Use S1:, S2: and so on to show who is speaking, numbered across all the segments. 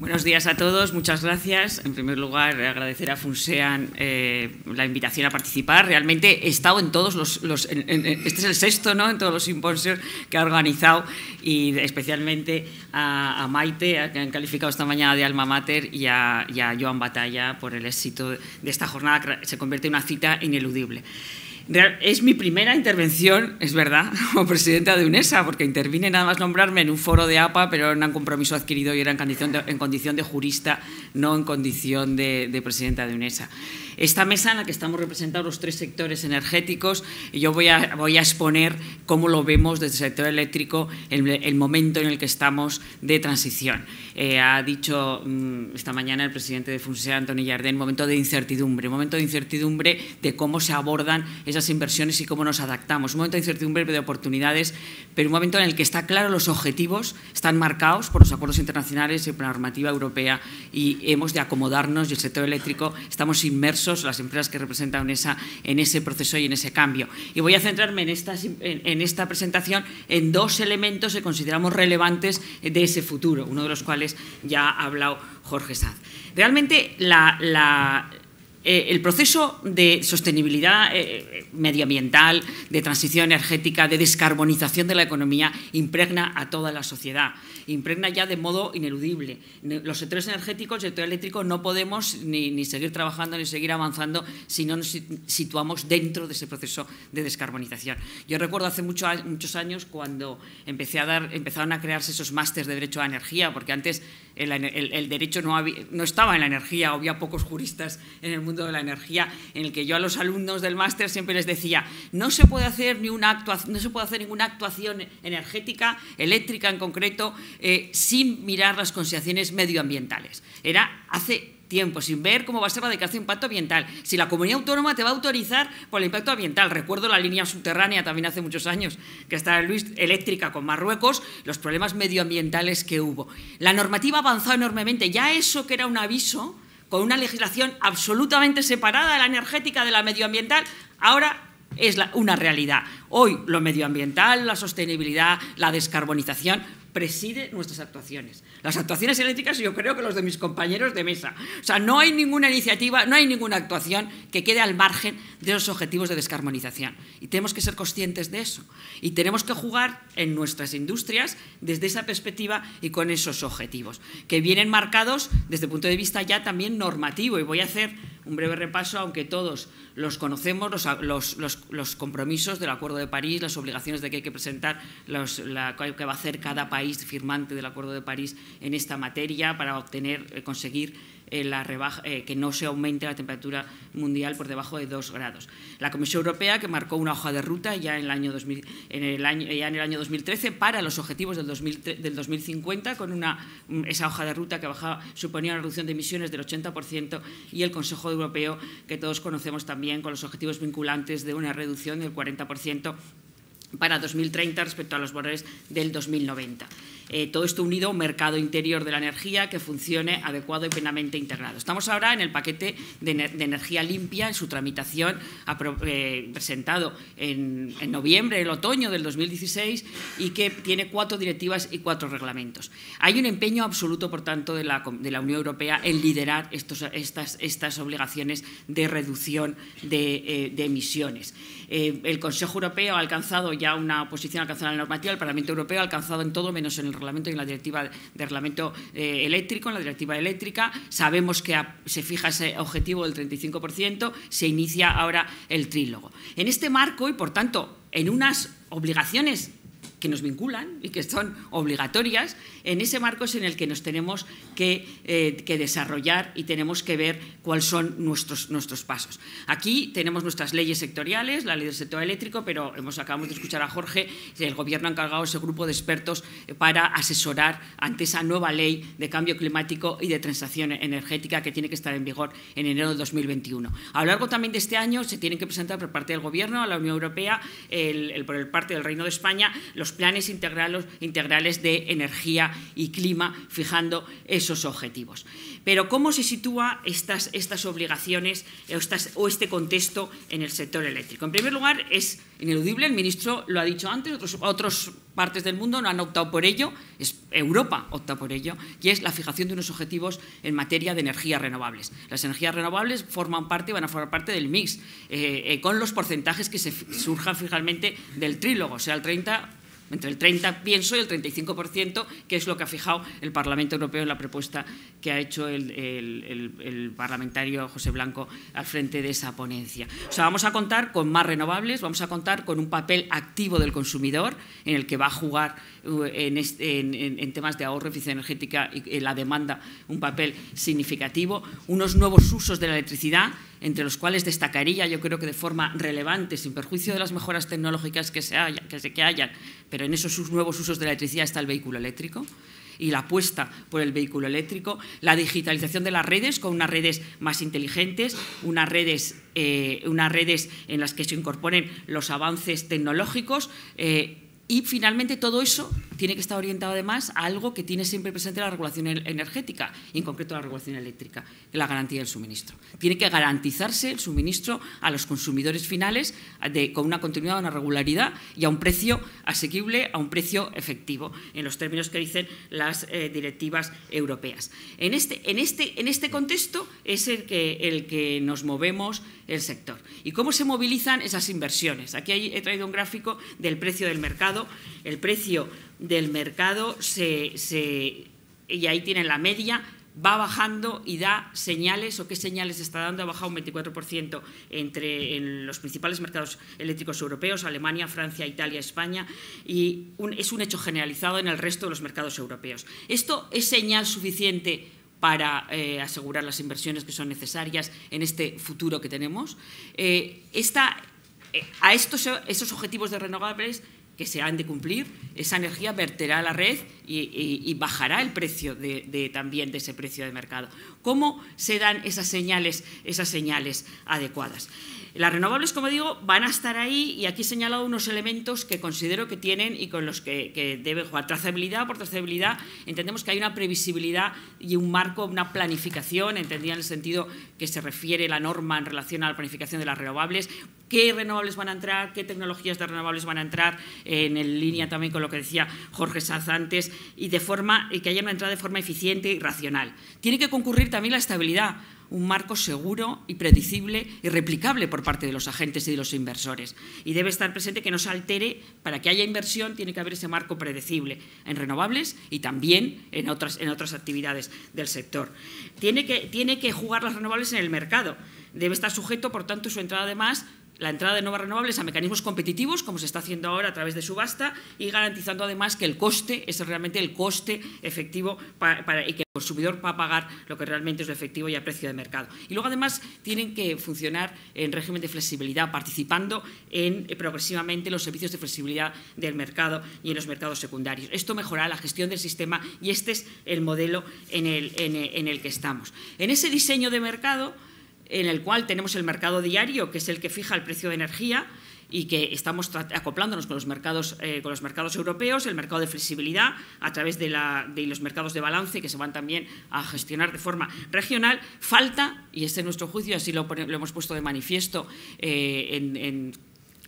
S1: Buenos días a todos, muchas gracias. En primer lugar, agradecer a Funsean eh, la invitación a participar. Realmente he estado en todos los... este es el sexto, ¿no?, en todos los simposios que ha organizado y especialmente a, Maite, a, que han calificado esta mañana de alma mater, y a, y a Joan Batalla por el éxito de esta jornada. Se convierte en una cita ineludible. Es mi primera intervención, es verdad, como presidenta de UNESA, porque intervine nada más nombrarme en un foro de APA, pero era un compromiso adquirido y era en condición de, jurista, no en condición de, de presidenta de UNESA. Esta mesa en la que estamos representados los tres sectores energéticos, yo voy a, voy a exponer cómo lo vemos desde el sector eléctrico el, el momento en el que estamos de transición. Eh, ha dicho mm, esta mañana el presidente de FUNSEA, Antonio Yardén, momento de incertidumbre, momento de incertidumbre de cómo se abordan esas inversiones y cómo nos adaptamos, un momento de incertidumbre de oportunidades, pero un momento en el que está claro los objetivos, están marcados por los acuerdos internacionales y por la normativa europea y hemos de acomodarnos y el sector eléctrico estamos inmersos las empresas que representan en ese proceso y en ese cambio. Y voy a centrarme en, esta presentación en dos elementos que consideramos relevantes de ese futuro, uno de los cuales ya ha hablado Jorge Sanz. Realmente la, eh, el proceso de sostenibilidad eh, eh, medioambiental, de transición energética, de descarbonización de la economía, impregna a toda la sociedad, impregna ya de modo ineludible. Los sectores energéticos, el sector eléctrico, no podemos ni, seguir trabajando ni seguir avanzando si no nos situamos dentro de ese proceso de descarbonización. Yo recuerdo hace mucho, muchos años cuando empecé a dar, empezaron a crearse esos másteres de derecho a la energía, porque antes el, derecho no, no estaba en la energía, había pocos juristas en el mundo mundo de la energía, en el que yo a los alumnos del máster siempre les decía, no se puede hacer, ni una actuación, no se puede hacer ninguna actuación energética, eléctrica en concreto, eh, sin mirar las consideraciones medioambientales. Era hace tiempo, sin ver cómo va a ser la declaración de impacto ambiental. Si la comunidad autónoma te va a autorizar por el impacto ambiental. Recuerdo la línea subterránea también hace muchos años, que está Luis eléctrica con Marruecos, los problemas medioambientales que hubo. La normativa avanzó enormemente. Ya eso que era un aviso, con una legislación absolutamente separada de la energética, de la medioambiental, ahora es una realidad. Hoy lo medioambiental, la sostenibilidad, la descarbonización preside nuestras actuaciones. Las actuaciones eléctricas yo creo que los de mis compañeros de mesa. O sea, no hay ninguna iniciativa, no hay ninguna actuación que quede al margen de los objetivos de descarbonización. Y tenemos que ser conscientes de eso. Y tenemos que jugar en nuestras industrias desde esa perspectiva y con esos objetivos, que vienen marcados desde el punto de vista ya también normativo. Y voy a hacer un breve repaso, aunque todos los conocemos, los, compromisos del Acuerdo de París, las obligaciones de que hay que presentar, la, que va a hacer cada país firmante del Acuerdo de París en esta materia para obtener, eh, conseguir eh, eh, que no se aumente la temperatura mundial por debajo de 2 grados. La Comisión Europea, que marcó una hoja de ruta ya en el año, 2013 para los objetivos del, 2050, con mm, esa hoja de ruta que suponía una reducción de emisiones del 80%, y el Consejo Europeo, que todos conocemos también, con los objetivos vinculantes de una reducción del 40% para 2030 respecto a los valores del 2090. Eh, todo esto unido a un mercado interior de la energía que funcione adecuado y plenamente integrado. Estamos ahora en el paquete de, energía limpia, en su tramitación eh, presentado en, noviembre, el otoño del 2016, y que tiene cuatro directivas y cuatro reglamentos. Hay un empeño absoluto, por tanto, de la, Unión Europea en liderar estas, obligaciones de reducción de eh, emisiones. Eh, el Consejo Europeo ha alcanzado ya una posición alcanzada en la normativa, el Parlamento Europeo ha alcanzado en todo menos en el reglamento y en la directiva de reglamento eh, eléctrico, en la directiva eléctrica. Sabemos que se fija ese objetivo del 35%, se inicia ahora el trílogo. En este marco y, por tanto, en unas obligaciones que nos vinculan y que son obligatorias, en ese marco es en el que nos tenemos eh, que, desarrollar y tenemos que ver cuáles son nuestros, nuestros pasos. Aquí tenemos nuestras leyes sectoriales, la ley del sector eléctrico, pero hemos, acabamos de escuchar a Jorge, el Gobierno ha encargado ese grupo de expertos para asesorar ante esa nueva ley de cambio climático y de transición energética que tiene que estar en vigor en enero de 2021. A lo largo también de este año se tienen que presentar por parte del Gobierno, a la Unión Europea, por el parte del Reino de España, los planes integrales de energía y clima, fijando esos objetivos. Pero ¿cómo se sitúan estas, obligaciones o este contexto en el sector eléctrico? En primer lugar, es ineludible, el ministro lo ha dicho antes, otros, otras partes del mundo no han optado por ello, es, Europa opta por ello, y es la fijación de unos objetivos en materia de energías renovables. Las energías renovables forman parte, van a formar parte del mix, eh, eh, con los porcentajes que se surjan finalmente del trílogo, o sea, el 30 entre el 30, pienso, y el 35%, que es lo que ha fijado el Parlamento Europeo en la propuesta que ha hecho el, el parlamentario José Blanco al frente de esa ponencia. O sea, vamos a contar con más renovables, vamos a contar con un papel activo del consumidor en el que va a jugar en, temas de ahorro, eficiencia energética y eh, la demanda un papel significativo, unos nuevos usos de la electricidad, entre los cuales destacaría, yo creo que de forma relevante, sin perjuicio de las mejoras tecnológicas que, se que, se, que hayan, pero en esos nuevos usos de la electricidad está el vehículo eléctrico y la apuesta por el vehículo eléctrico, la digitalización de las redes con unas redes más inteligentes, unas redes, eh, unas redes en las que se incorporen los avances tecnológicos. Eh, y finalmente todo eso tiene que estar orientado además a algo que tiene siempre presente la regulación energética y en concreto la regulación eléctrica, la garantía del suministro. Tiene que garantizarse el suministro a los consumidores finales con una continuidad, una regularidad y a un precio asequible, a un precio efectivo, en los términos que dicen las eh, directivas europeas. En este, en, este, en este contexto es el que, el que nos movemos el sector. ¿Y cómo se movilizan esas inversiones? Aquí he traído un gráfico del precio del mercado. El precio del mercado se, y ahí tienen la media, va bajando y da señales o qué señales está dando. Ha bajado un 24% entre en los principales mercados eléctricos europeos, Alemania, Francia, Italia, España, y es un hecho generalizado en el resto de los mercados europeos. ¿Esto es señal suficiente para eh, asegurar las inversiones que son necesarias en este futuro que tenemos. Eh, eh, a estos esos objetivos de renovables que se han de cumplir, esa energía verterá a la red y, bajará el precio de, también de ese precio de mercado. ¿Cómo se dan esas señales, esas señales adecuadas? Las renovables, como digo, van a estar ahí y aquí he señalado unos elementos que considero que tienen y con los que, que deben jugar. Trazabilidad por trazabilidad, entendemos que hay una previsibilidad y un marco, una planificación, entendía en el sentido que se refiere la norma en relación a la planificación de las renovables, qué renovables van a entrar, qué tecnologías de renovables van a entrar, en línea también con lo que decía Jorge Saz antes, y de forma, que haya una entrada de forma eficiente y racional. Tiene que concurrir también la estabilidad un marco seguro y predecible y replicable por parte de los agentes y de los inversores. Y debe estar presente que no se altere, para que haya inversión tiene que haber ese marco predecible en renovables y también en otras, en otras actividades del sector. Tiene que, tiene que jugar las renovables en el mercado. Debe estar sujeto, por tanto, su entrada además la entrada de nuevas renovables a mecanismos competitivos, como se está haciendo ahora a través de subasta, y garantizando además que el coste es realmente el coste efectivo para, y que el consumidor va a pagar lo que realmente es lo efectivo y a precio de mercado. Y luego además tienen que funcionar en régimen de flexibilidad, participando en, eh, progresivamente los servicios de flexibilidad del mercado y en los mercados secundarios. Esto mejora la gestión del sistema y este es el modelo en el que estamos. En ese diseño de mercado, en el cual tenemos el mercado diario, que es el que fija el precio de energía y que estamos acoplándonos con los, mercados, eh, con los mercados europeos, el mercado de flexibilidad, a través de, los mercados de balance que se van también a gestionar de forma regional. Falta, y este es nuestro juicio, así lo, hemos puesto de manifiesto eh, en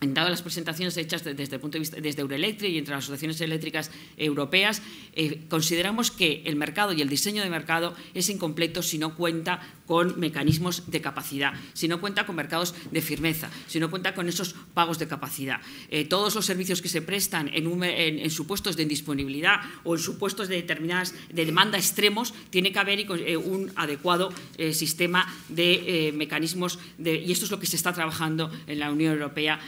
S1: en todas las presentaciones hechas desde el punto de vista desde Eurelectric y entre las asociaciones eléctricas europeas, eh, consideramos que el mercado y el diseño de mercado es incompleto si no cuenta con mecanismos de capacidad, si no cuenta con mercados de firmeza, si no cuenta con esos pagos de capacidad. Eh, todos los servicios que se prestan en, supuestos de indisponibilidad o en supuestos de determinadas de demanda extremos, tiene que haber eh, un adecuado sistema de mecanismos y esto es lo que se está trabajando en la Unión Europea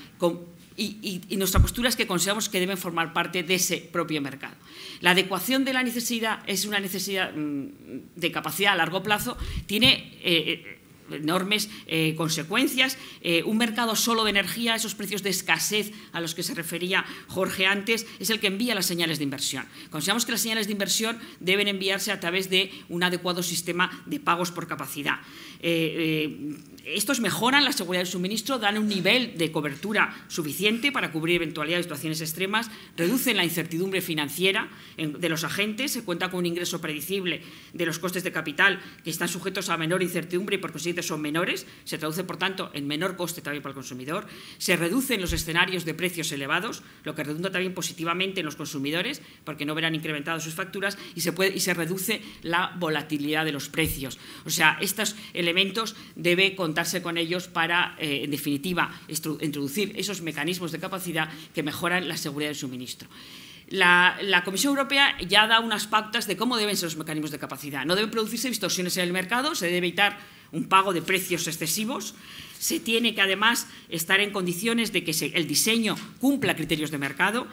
S1: y, nuestra postura es que consideramos que deben formar parte de ese propio mercado. La adecuación de la necesidad es una necesidad mm, de capacidad a largo plazo, tiene eh, eh, enormes eh, consecuencias. un mercado solo de energía, esos precios de escasez a los que se refería Jorge antes, es el que envía las señales de inversión. Consideramos que las señales de inversión deben enviarse a través de un adecuado sistema de pagos por capacidad. Eh, eh, estos mejoran la seguridad del suministro, dan un nivel de cobertura suficiente para cubrir eventualidades, situaciones extremas, reducen la incertidumbre financiera de los agentes, se cuenta con un ingreso predecible de los costes de capital que están sujetos a menor incertidumbre y por consiguiente son menores, se traduce por tanto en menor coste también para el consumidor, se reducen los escenarios de precios elevados, lo que redunda también positivamente en los consumidores porque no verán incrementadas sus facturas y se, puede, y se reduce la volatilidad de los precios. O sea, estos, debe contarse con ellos para, eh, en definitiva, introducir esos mecanismos de capacidad que mejoran la seguridad del suministro. La, Comisión Europea ya da unas pautas de cómo deben ser los mecanismos de capacidad. No deben producirse distorsiones en el mercado, se debe evitar un pago de precios excesivos, se tiene que además estar en condiciones de que el diseño cumpla criterios de mercado,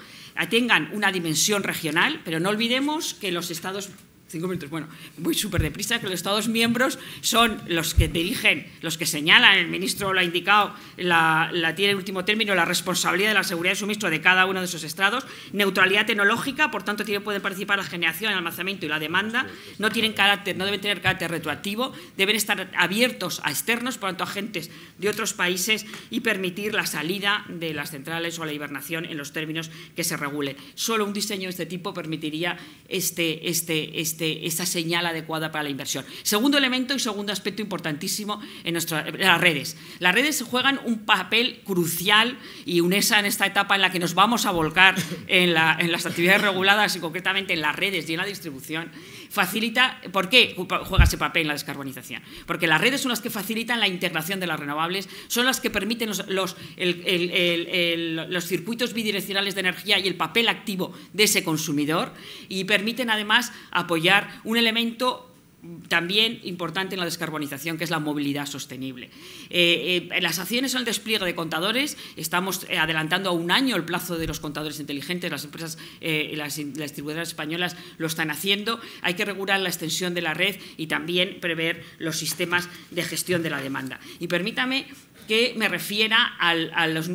S1: tengan una dimensión regional, pero no olvidemos que los Estados Cinco minutos, bueno, voy súper deprisa, que los Estados miembros son los que dirigen, los que señalan, el ministro lo ha indicado, la, tiene en último término la responsabilidad de la seguridad de suministro de cada uno de esos estrados, neutralidad tecnológica, por tanto tienen, pueden participar la generación, el almacenamiento y la demanda, no tienen carácter, no deben tener carácter retroactivo, deben estar abiertos a externos, por tanto agentes de otros países y permitir la salida de las centrales o la hibernación en los términos que se regule. Solo un diseño de este tipo permitiría este, este, este esta señal adecuada para la inversión. Segundo elemento y segundo aspecto importantísimo en nuestras las redes. Las redes juegan un papel crucial y UNESA en esta etapa en la que nos vamos a volcar en las actividades reguladas y concretamente en las redes y en la distribución facilita, ¿por qué juega ese papel en la descarbonización? Porque las redes son las que facilitan la integración de las renovables, son las que permiten los, los circuitos bidireccionales de energía y el papel activo de ese consumidor y permiten además apoyar un elemento también importante en la descarbonización, que es la movilidad sostenible. Eh, eh, las acciones son el despliegue de contadores. Estamos eh, adelantando a un año el plazo de los contadores inteligentes. Las empresas, y las, las, distribuidoras españolas lo están haciendo. Hay que regular la extensión de la red y también prever los sistemas de gestión de la demanda. Y permítame que me refiera a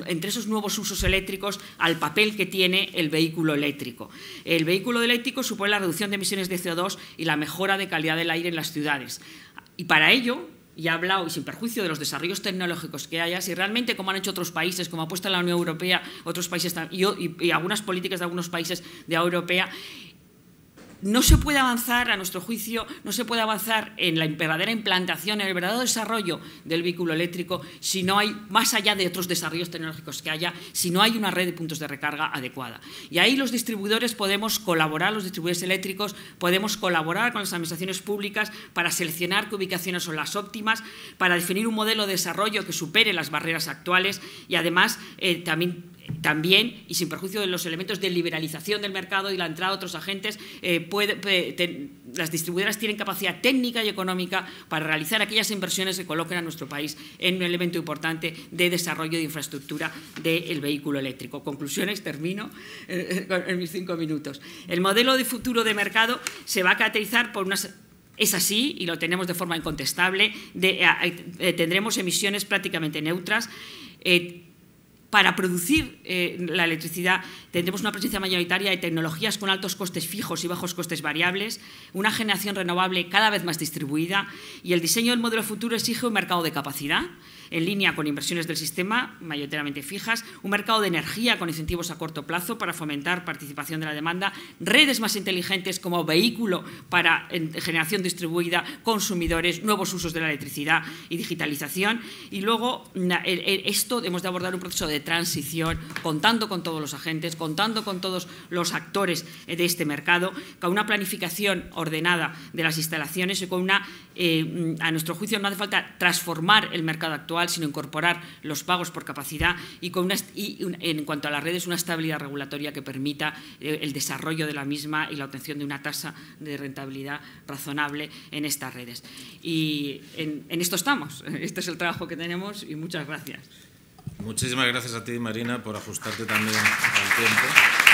S1: entre esos nuevos usos eléctricos al papel que tiene el vehículo eléctrico. El vehículo eléctrico supone la reducción de emisiones de CO2 y la mejora de calidad del aire en las ciudades. Y para ello, y he hablado, y sin perjuicio de los desarrollos tecnológicos que haya, si realmente, como han hecho otros países, como ha puesto la Unión Europea, otros países y, algunas políticas de algunos países de la no se puede avanzar, a nuestro juicio, no se puede avanzar en la verdadera implantación, en el verdadero desarrollo del vehículo eléctrico si no hay, más allá de otros desarrollos tecnológicos que haya, si no hay una red de puntos de recarga adecuada. Y ahí los distribuidores podemos colaborar, los distribuidores eléctricos, podemos colaborar con las administraciones públicas para seleccionar qué ubicaciones son las óptimas, para definir un modelo de desarrollo que supere las barreras actuales y además eh, también también y sin perjuicio de los elementos de liberalización del mercado y la entrada de otros agentes, eh, las distribuidoras tienen capacidad técnica y económica para realizar aquellas inversiones que coloquen a nuestro país en un elemento importante de desarrollo de infraestructura del vehículo eléctrico. Conclusiones, termino eh, eh, en mis cinco minutos. El modelo de futuro de mercado se va a caracterizar por unas es así y lo tenemos de forma incontestable. tendremos emisiones prácticamente neutras para producir eh, la electricidad tendremos una presencia mayoritaria de tecnologías con altos costes fijos y bajos costes variables, una generación renovable cada vez más distribuida y el diseño del modelo futuro exige un mercado de capacidad en línea con inversiones del sistema, mayoritariamente fijas, un mercado de energía con incentivos a corto plazo para fomentar participación de la demanda, redes más inteligentes como vehículo para generación distribuida, consumidores, nuevos usos de la electricidad y digitalización. Y luego, e, e, esto hemos de abordar un proceso de transición, contando con todos los agentes, contando con todos los actores de este mercado, con una planificación ordenada de las instalaciones y con una, eh, a nuestro juicio, no hace falta transformar el mercado actual, sino incorporar los pagos por capacidad y, con una, en cuanto a las redes, una estabilidad regulatoria que permita eh, el desarrollo de la misma y la obtención de una tasa de rentabilidad razonable en estas redes. Y en esto estamos. Este es el trabajo que tenemos y muchas gracias. Muchísimas gracias a ti, Marina, por ajustarte también al tiempo.